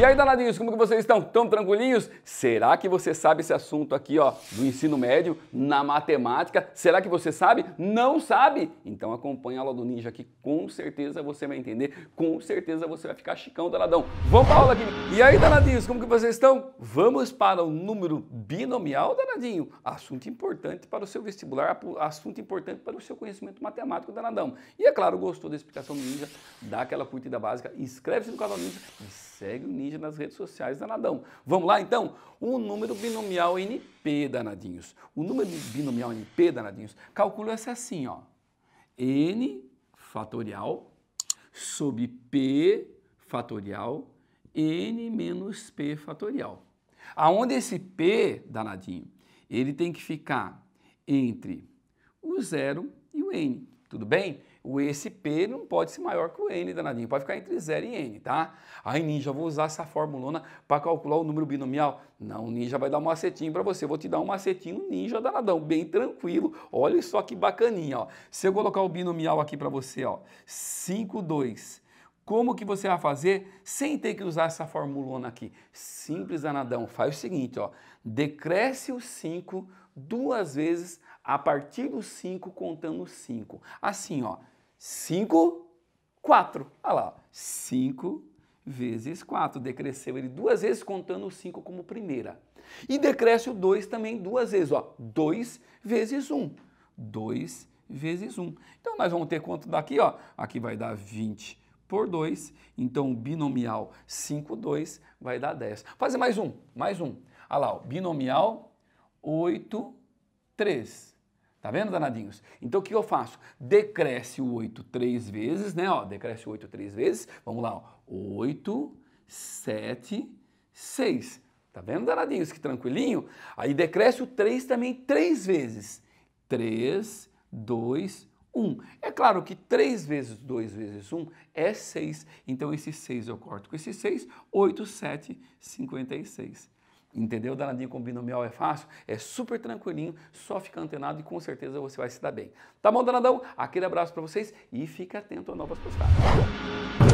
E aí, danadinhos, como que vocês estão? Tão tranquilinhos? Será que você sabe esse assunto aqui, ó, do ensino médio, na matemática? Será que você sabe? Não sabe? Então acompanha a aula do Ninja aqui, com certeza você vai entender, com certeza você vai ficar chicão, danadão. Vamos pra aula aqui. E aí, danadinhos, como que vocês estão? Vamos para o número binomial, danadinho? Assunto importante para o seu vestibular, assunto importante para o seu conhecimento matemático, danadão. E é claro, gostou da explicação do Ninja? Dá aquela curtida básica, inscreve-se no canal do Ninja e segue o Ninja nas redes sociais, danadão. Vamos lá então? O número binomial NP, danadinhos. O número binomial NP, danadinhos, calcula-se assim, ó. N fatorial sobre P fatorial N menos P fatorial. Aonde esse P, danadinho, ele tem que ficar entre o zero e o N, tudo bem? o esse P não pode ser maior que o N, danadinho. Pode ficar entre 0 e N, tá? Aí, ninja, vou usar essa formulona para calcular o número binomial. Não, ninja vai dar um macetinho para você. Eu vou te dar um macetinho ninja danadão, bem tranquilo. Olha só que bacaninha, ó. Se eu colocar o binomial aqui para você, ó, 5, 2 como que você vai fazer sem ter que usar essa formulona aqui? Simples, Anadão. Faz o seguinte, ó. Decresce o 5 duas vezes a partir do 5 contando 5. Assim, ó. 5, 4. Olha lá, 5 vezes 4. Decresceu ele duas vezes contando o 5 como primeira. E decresce o 2 também duas vezes, ó. 2 vezes 1. Um. 2 vezes 1. Um. Então nós vamos ter quanto daqui, ó? Aqui vai dar 20 por 2, então o binomial 5, 2 vai dar 10. Fazer mais um, mais um. Olha lá, o binomial 8, 3. Tá vendo, danadinhos? Então o que eu faço? Decresce o 8 três vezes, né? Ó, decresce o 8 três vezes. Vamos lá, ó. 8, 7, 6. Tá vendo, danadinhos? Que tranquilinho. Aí decresce o 3 também três vezes. 3, 2, 1. 1. É claro que 3 vezes 2 vezes 1 é 6, então esse 6 eu corto com esse 6, 8, 7, 56. Entendeu, danadinho com binomial é fácil? É super tranquilinho, só fica antenado e com certeza você vai se dar bem. Tá bom, danadão? Aquele abraço para vocês e fica atento a novas postagens.